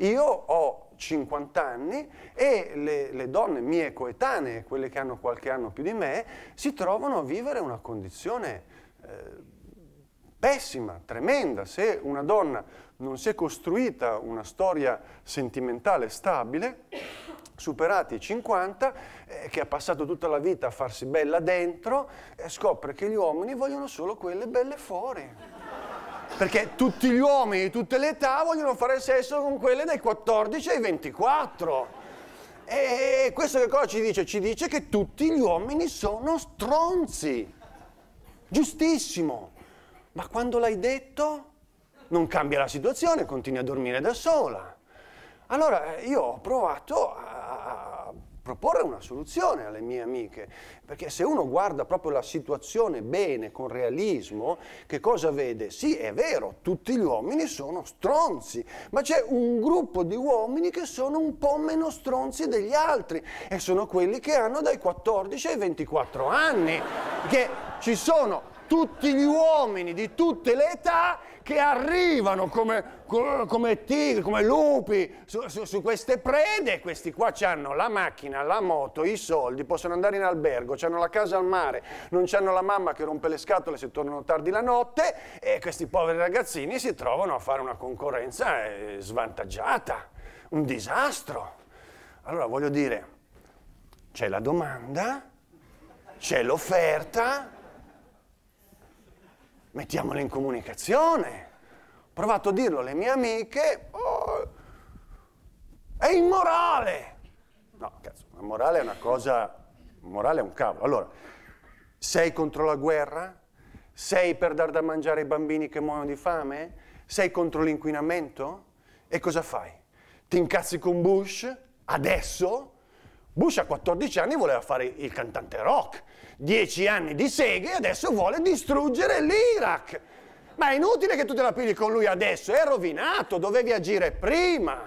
Io ho 50 anni e le, le, donne mie coetanee, quelle che hanno qualche anno più di me, si trovano a vivere una condizione eh, pessima, tremenda. Se una donna non si è costruita una storia sentimentale stabile, superati i 50, eh, che ha passato tutta la vita a farsi bella dentro, eh, scopre che gli uomini vogliono solo quelle belle fuori. Perché tutti gli uomini di tutte le età vogliono fare sesso con quelle dai 14 ai 24. E questo che cosa ci dice? Ci dice che tutti gli uomini sono stronzi. Giustissimo. Ma quando l'hai detto non cambia la situazione, continui a dormire da sola. Allora io ho provato a proporre una soluzione alle mie amiche, perché se uno guarda proprio la situazione bene, con realismo, che cosa vede? Sì, è vero, tutti gli uomini sono stronzi, ma c'è un gruppo di uomini che sono un po' meno stronzi degli altri e sono quelli che hanno dai 14 ai 24 anni, che ci sono tutti gli uomini di tutte le età che arrivano come, come tigri, come lupi su, su, su, queste prede, questi qua hanno la macchina, la moto, i soldi, possono andare in albergo, hanno la casa al mare, non hanno la mamma che rompe le scatole se tornano tardi la notte e questi poveri ragazzini si trovano a fare una concorrenza eh, svantaggiata, un disastro. Allora voglio dire, c'è la domanda, c'è l'offerta, mettiamole in comunicazione. Ho provato a dirlo alle mie amiche, oh, è immorale. No, cazzo, la morale è una cosa, morale è un cavolo. Allora, sei contro la guerra? Sei per dar da mangiare ai bambini che muoiono di fame? Sei contro l'inquinamento? E cosa fai? Ti incazzi con Bush? Adesso? Bush a 14 anni voleva fare il cantante rock, 10 anni di seghe e adesso vuole distruggere l'Iraq. Ma è inutile che tu te la pigli con lui adesso, è rovinato, dovevi agire prima.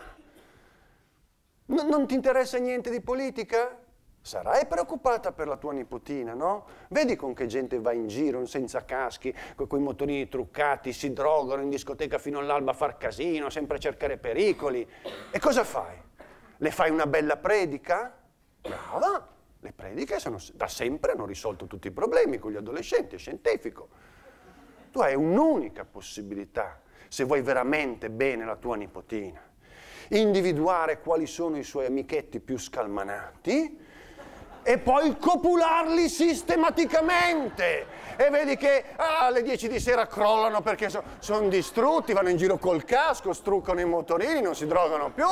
N- non ti interessa niente di politica? Sarai preoccupata per la tua nipotina, no? Vedi con che gente va in giro senza caschi, con quei motorini truccati, si drogano in discoteca fino all'alba a far casino, sempre a cercare pericoli. E cosa fai? Le fai una bella predica? Brava, le prediche sono, da sempre hanno risolto tutti i problemi con gli adolescenti, è scientifico. Tu hai un'unica possibilità, se vuoi veramente bene la tua nipotina, individuare quali sono i suoi amichetti più scalmanati e poi copularli sistematicamente. E vedi che ah, alle 10 di sera crollano perché so, sono distrutti, vanno in giro col casco, struccano i motorini, non si drogano più.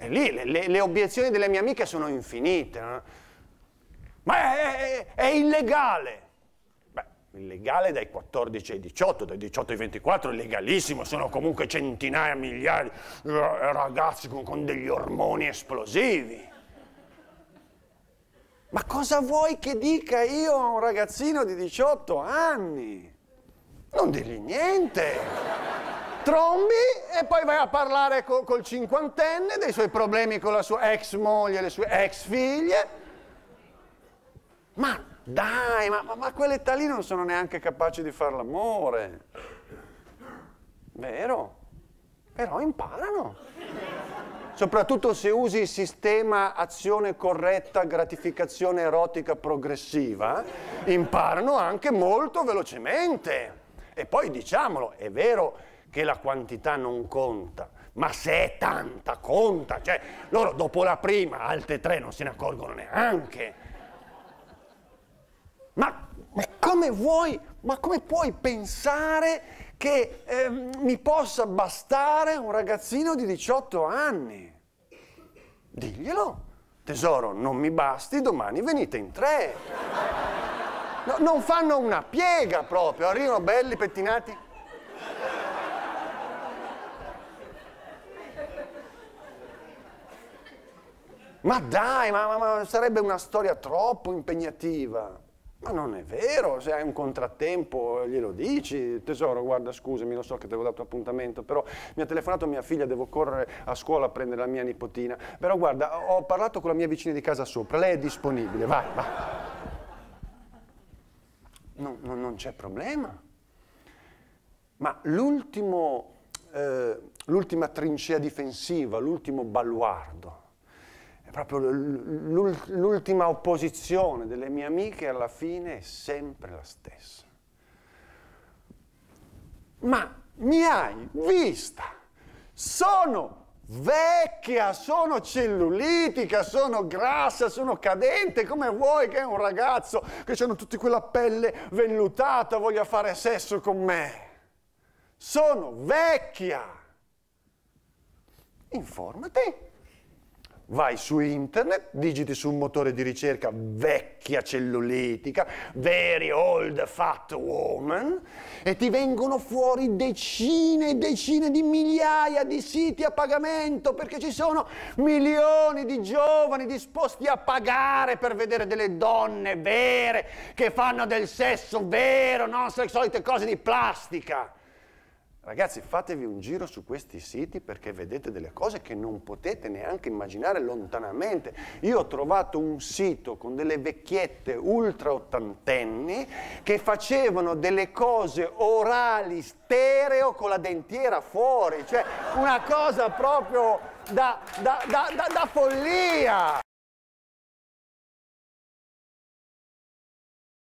E lì le, le, le obiezioni delle mie amiche sono infinite. No? Ma è, è, è illegale! illegale dai 14 ai 18, dai 18 ai 24 è legalissimo, sono comunque centinaia, migliaia di eh, ragazzi con, con, degli ormoni esplosivi. Ma cosa vuoi che dica io a un ragazzino di 18 anni? Non dirgli niente trombi e poi vai a parlare co col cinquantenne dei suoi problemi con la sua ex moglie, e le sue ex figlie. Ma dai, ma, ma, ma quell'età lì non sono neanche capaci di fare l'amore. Vero? Però imparano. Soprattutto se usi il sistema azione corretta, gratificazione erotica progressiva, imparano anche molto velocemente. E poi diciamolo, è vero che la quantità non conta, ma se è tanta conta, cioè loro dopo la prima altre tre non se ne accorgono neanche. Ma, ma come vuoi, ma come puoi pensare che eh, mi possa bastare un ragazzino di 18 anni? Diglielo, tesoro, non mi basti, domani venite in tre. No, non fanno una piega proprio, arrivano belli pettinati. Ma dai, ma, ma, ma sarebbe una storia troppo impegnativa. Ma non è vero, se hai un contrattempo glielo dici, tesoro guarda scusami, lo so che ti avevo dato appuntamento, però mi ha telefonato mia figlia, devo correre a scuola a prendere la mia nipotina, però guarda ho parlato con la mia vicina di casa sopra, lei è disponibile, vai, vai. No, no, non c'è problema. Ma eh, l'ultima eh, trincea difensiva, l'ultimo baluardo è proprio l'ultima opposizione delle mie amiche alla fine è sempre la stessa. Ma mi hai vista? Sono vecchia, sono cellulitica, sono grassa, sono cadente, come vuoi che è un ragazzo che hanno tutti quella pelle vellutata voglia fare sesso con me. Sono vecchia. Informati vai su internet, digiti su un motore di ricerca vecchia cellulitica, very old fat woman, e ti vengono fuori decine e decine di migliaia di siti a pagamento perché ci sono milioni di giovani disposti a pagare per vedere delle donne vere che fanno del sesso vero, non le solite cose di plastica. Ragazzi, fatevi un giro su questi siti perché vedete delle cose che non potete neanche immaginare lontanamente. Io ho trovato un sito con delle vecchiette ultra ottantenni che facevano delle cose orali stereo con la dentiera fuori, cioè una cosa proprio da, da, da, da follia.